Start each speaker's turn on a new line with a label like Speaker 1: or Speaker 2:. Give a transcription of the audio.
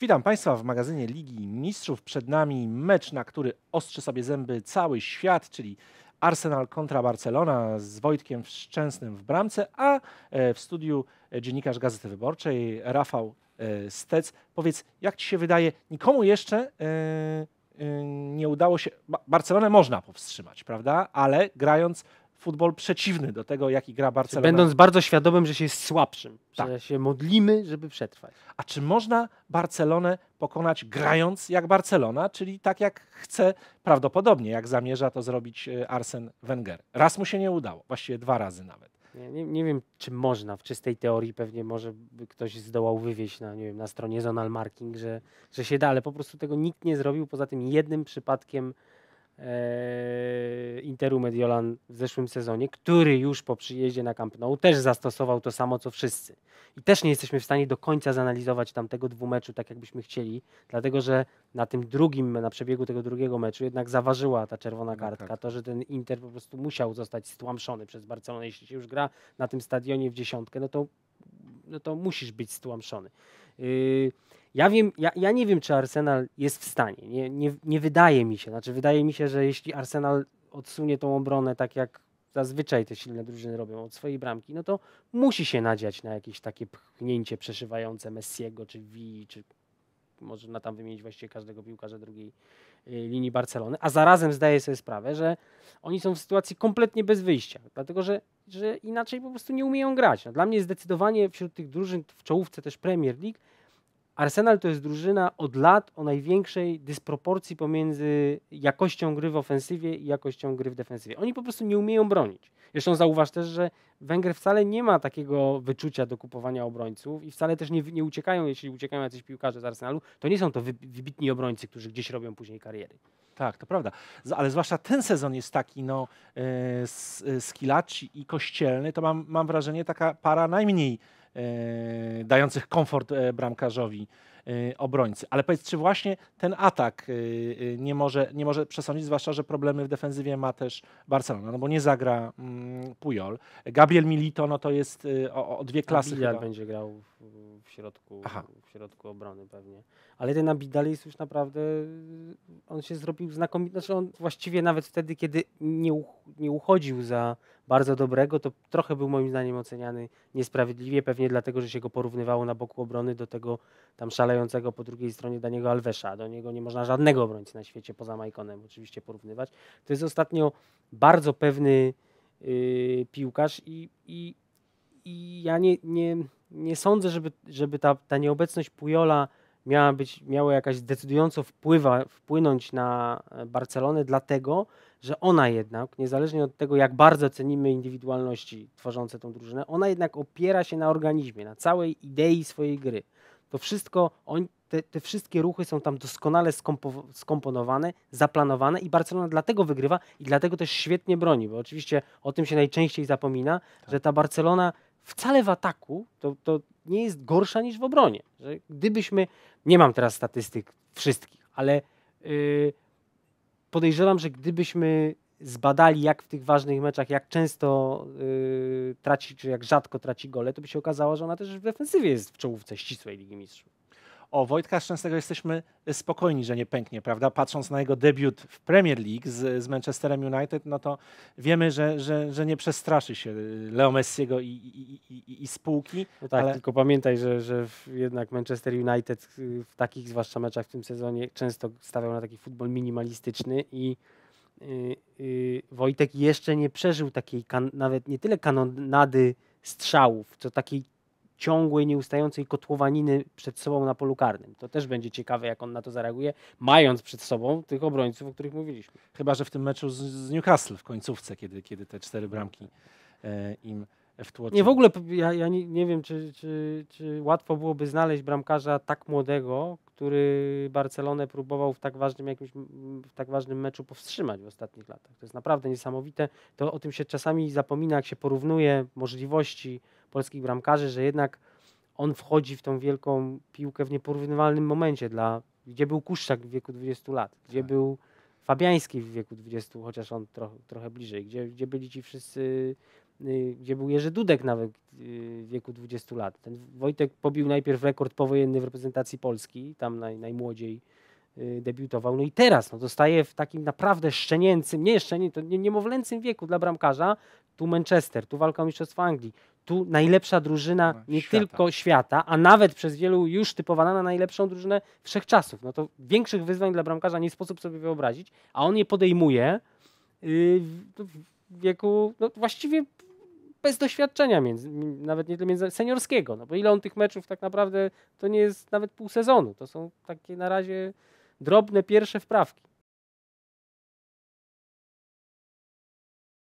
Speaker 1: Witam Państwa w magazynie Ligi Mistrzów. Przed nami mecz, na który ostrzy sobie zęby cały świat, czyli Arsenal kontra Barcelona z Wojtkiem Szczęsnym w bramce, a e, w studiu dziennikarz Gazety Wyborczej Rafał e, Stec. Powiedz, jak Ci się wydaje, nikomu jeszcze e, nie udało się... Barcelonę można powstrzymać, prawda? Ale grając futbol przeciwny do tego, jaki gra Barcelona. Będąc bardzo świadomym, że się jest słabszym, tak. że się modlimy, żeby przetrwać. A czy można Barcelonę pokonać grając jak Barcelona, czyli tak jak chce prawdopodobnie, jak zamierza to zrobić e, Arsen Wenger? Raz mu się nie udało, właściwie dwa razy nawet. Nie, nie, wiem, czy można. W czystej
Speaker 2: teorii pewnie może ktoś zdołał wywieźć na, nie wiem, na stronie Zonal Marking, że, że się da, ale po prostu tego nikt nie zrobił poza tym jednym przypadkiem Eee, Interu Mediolan w zeszłym sezonie, który już po przyjeździe na Camp Nou też zastosował to samo co wszyscy. I też nie jesteśmy w stanie do końca zanalizować tamtego dwumeczu tak jakbyśmy chcieli, dlatego że na tym drugim, na przebiegu tego drugiego meczu jednak zaważyła ta czerwona no kartka. No tak. To, że ten Inter po prostu musiał zostać stłamszony przez Barcelonę, jeśli się już gra na tym stadionie w dziesiątkę, no to no to musisz być stłamszony. Yy, ja, wiem, ja, ja nie wiem, czy Arsenal jest w stanie. Nie, nie, nie wydaje mi się. Znaczy, wydaje mi się, że jeśli Arsenal odsunie tą obronę tak jak zazwyczaj te silne drużyny robią od swojej bramki, no to musi się nadziać na jakieś takie pchnięcie przeszywające Messiego, czy Wii, czy można tam wymienić właściwie każdego piłkarza drugiej y, linii Barcelony, a zarazem zdaję sobie sprawę, że oni są w sytuacji kompletnie bez wyjścia, dlatego że, że inaczej po prostu nie umieją grać. No, dla mnie zdecydowanie wśród tych drużyn w czołówce też Premier League Arsenal to jest drużyna od lat o największej dysproporcji pomiędzy jakością gry w ofensywie i jakością gry w defensywie. Oni po prostu nie umieją bronić. Zresztą zauważ też, że Węgry wcale nie ma takiego wyczucia do kupowania obrońców i wcale też nie, nie uciekają, jeśli uciekają jacyś piłkarze z Arsenalu, to nie są to wybitni
Speaker 1: obrońcy, którzy gdzieś robią później kariery. Tak, to prawda. Ale zwłaszcza ten sezon jest taki, no, e, e i Kościelny, to mam, mam wrażenie taka para najmniej e, dających komfort e, bramkarzowi. Y, obrońcy. Ale powiedz, czy właśnie ten atak y, y, nie może, nie może przesądzić, zwłaszcza, że problemy w defensywie ma też Barcelona, no bo nie zagra mm, Pujol. Gabriel Milito, no to jest o, o dwie klasy Gabriel będzie
Speaker 2: grał w środku, w środku obrony pewnie.
Speaker 1: Ale ten jest
Speaker 2: już naprawdę, on się zrobił znakomity. Znaczy on właściwie nawet wtedy, kiedy nie, nie uchodził za bardzo dobrego, to trochę był moim zdaniem oceniany niesprawiedliwie, pewnie dlatego, że się go porównywało na boku obrony do tego tam szalejącego po drugiej stronie Daniego Alvesa. Do niego nie można żadnego obrońcy na świecie poza Majkonem oczywiście porównywać. To jest ostatnio bardzo pewny yy, piłkarz i, i, i ja nie, nie nie sądzę, żeby, żeby ta, ta nieobecność Pujola miała być, miała jakaś decydująco wpływa, wpłynąć na e, Barcelonę, dlatego, że ona jednak, niezależnie od tego, jak bardzo cenimy indywidualności tworzące tą drużynę, ona jednak opiera się na organizmie, na całej idei swojej gry. To wszystko, on, te, te, wszystkie ruchy są tam doskonale skompo, skomponowane, zaplanowane i Barcelona dlatego wygrywa i dlatego też świetnie broni, bo oczywiście o tym się najczęściej zapomina, tak. że ta Barcelona wcale w ataku to, to nie jest gorsza niż w obronie. Że gdybyśmy, nie mam teraz statystyk wszystkich, ale yy, podejrzewam, że gdybyśmy zbadali, jak w tych ważnych meczach, jak często yy, traci, czy jak rzadko traci gole, to by się okazało,
Speaker 1: że ona też w defensywie jest w czołówce ścisłej Ligi Mistrzów o Wojtka Szczęsnego jesteśmy spokojni, że nie pęknie, prawda? Patrząc na jego debiut w Premier League z, z Manchesterem United, no to wiemy, że, że, że nie przestraszy się Leo Messiego i, i, i, i spółki.
Speaker 2: No tak, ale... tylko pamiętaj, że, że jednak Manchester United y, w takich zwłaszcza meczach w tym sezonie często stawiał na taki futbol minimalistyczny i yy, yy, Wojtek jeszcze nie przeżył takiej kan- nawet nie tyle kanonady strzałów, co takiej ciągłej, nieustającej kotłowaniny przed sobą na polu karnym. To też będzie ciekawe, jak on na to zareaguje,
Speaker 1: mając przed sobą tych obrońców, o których mówiliśmy. Chyba, że w tym meczu z, z Newcastle w końcówce, kiedy, kiedy te cztery bramki e, im wtłoczyły. Nie, w
Speaker 2: ogóle ja, ja nie, nie, wiem, czy, czy, czy łatwo byłoby znaleźć bramkarza tak młodego, który Barcelonę próbował w tak ważnym jakimś, w tak ważnym meczu powstrzymać w ostatnich latach. To jest naprawdę niesamowite. To o tym się czasami zapomina, jak się porównuje możliwości polskich bramkarzy, że jednak on wchodzi w tą wielką piłkę w nieporównywalnym momencie dla gdzie był Kuszczak w wieku 20 lat, gdzie tak. był Fabiański w wieku 20, chociaż on trochę, trochę bliżej, gdzie, gdzie byli ci wszyscy, y, gdzie był Jerzy Dudek nawet, Y, w wieku 20 lat. Ten Wojtek pobił najpierw rekord powojenny w reprezentacji Polski, tam naj, najmłodziej y, debiutował. No i teraz no, dostaje w takim naprawdę szczenięcym, nie szczenię, to nie, niemowlęcym wieku dla bramkarza, tu Manchester, tu walka o Mistrzostwo Anglii, tu najlepsza drużyna no, nie świata. tylko świata, a nawet przez wielu już typowana na najlepszą drużynę wszechczasów. No to większych wyzwań dla bramkarza nie sposób sobie wyobrazić, a on je podejmuje yy, w wieku no, właściwie bez doświadczenia, między, nawet nie tylko seniorskiego, no bo ile on tych meczów tak naprawdę, to nie jest nawet pół sezonu, to są takie na razie
Speaker 1: drobne pierwsze wprawki.